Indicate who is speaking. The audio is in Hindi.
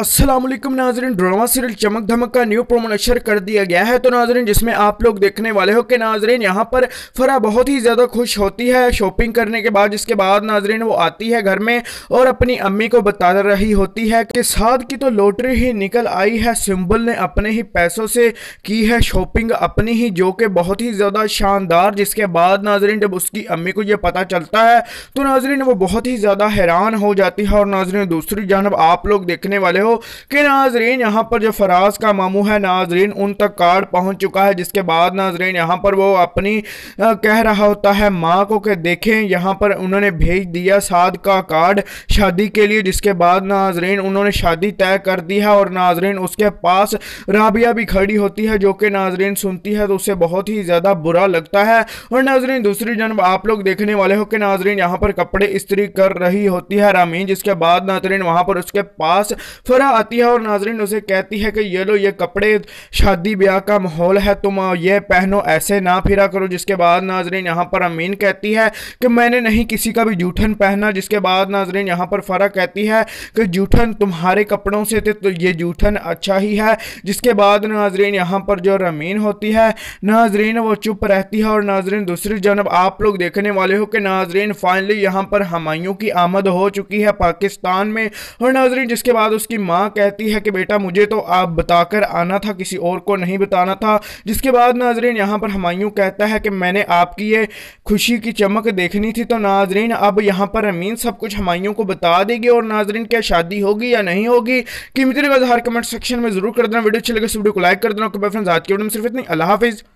Speaker 1: असलम नाजरन ड्रामा सीरियल चमक धमक का न्यू प्रोमो कर दिया गया है तो नाजरन जिसमें आप लोग देखने वाले हो कि नाजरन यहाँ पर फरा बहुत ही ज़्यादा खुश होती है शॉपिंग करने के बाद जिसके बाद नाजरन वो आती है घर में और अपनी अम्मी को बता रही होती है कि साद की तो लॉटरी ही निकल आई है सिम्बल ने अपने ही पैसों से की है शॉपिंग अपनी ही जो कि बहुत ही ज़्यादा शानदार जिसके बाद नाजरन जब उसकी अम्मी को ये पता चलता है तो नाजरन वो बहुत ही ज़्यादा हैरान हो जाती है और नाजरन दूसरी जानब आप लोग देखने वाले हो कि नाजरीन यहाँ पर जो फराज का मामू है नाजरीन उन तक कार्ड पहुँच चुका है जिसके बाद नाजरीन यहाँ पर वो अपनी कह रहा होता है माँ को कि देखें यहाँ पर उन्होंने भेज दिया साध का कार्ड शादी के लिए जिसके बाद नाजरीन उन्होंने शादी तय कर दी है और नाजरीन उसके पास राबिया भी खड़ी होती है जो कि नाजरीन सुनती है तो उसे बहुत ही ज़्यादा बुरा लगता है और नाजरीन दूसरी जन्म आप लोग देखने वाले हो कि नाजरीन यहाँ पर कपड़े इस्त्री कर रही होती है रामीन जिसके बाद नाजरीन वहाँ पर उसके पास फिर आती है और नाजरीन उसे कहती है कि ये लो ये कपड़े शादी ब्याह का माहौल है तुम ये पहनो ऐसे ना फिरा करो जिसके बाद नाजरीन यहाँ पर अमीन कहती है कि मैंने नहीं किसी का भी जूठन पहना जिसके बाद नाजरीन यहाँ पर फ़रा कहती है कि जूठन तुम्हारे कपड़ों से थे तो ये जूठन अच्छा ही है जिसके बाद नाजरीन यहाँ पर जो रमीन होती है नाजरीन वो चुप रहती है और नाजरीन दूसरी जनब आप लोग देखने वाले हो कि नाजरीन फाइनली यहाँ पर हमायों की आमद हो चुकी है पाकिस्तान में और नाजरीन जिसके बाद उसकी माँ कहती है कि बेटा मुझे तो आप बताकर आना था किसी और को नहीं बताना था जिसके बाद नाजरीन यहाँ पर हमायूँ कहता है कि मैंने आपकी ये खुशी की चमक देखनी थी तो नाजरीन अब यहाँ पर अमीन सब कुछ हमायूँ को बता देगी और नाजरीन क्या शादी होगी या नहीं होगी कि मित्र हर कमेंट सेक्शन में ज़रूर कर देना वीडियो अच्छी लगे तो वीडियो को लाइक कर देना फ्रेंड्स आज के वीडियो में सिर्फ इतनी अल्लाह हाफिज़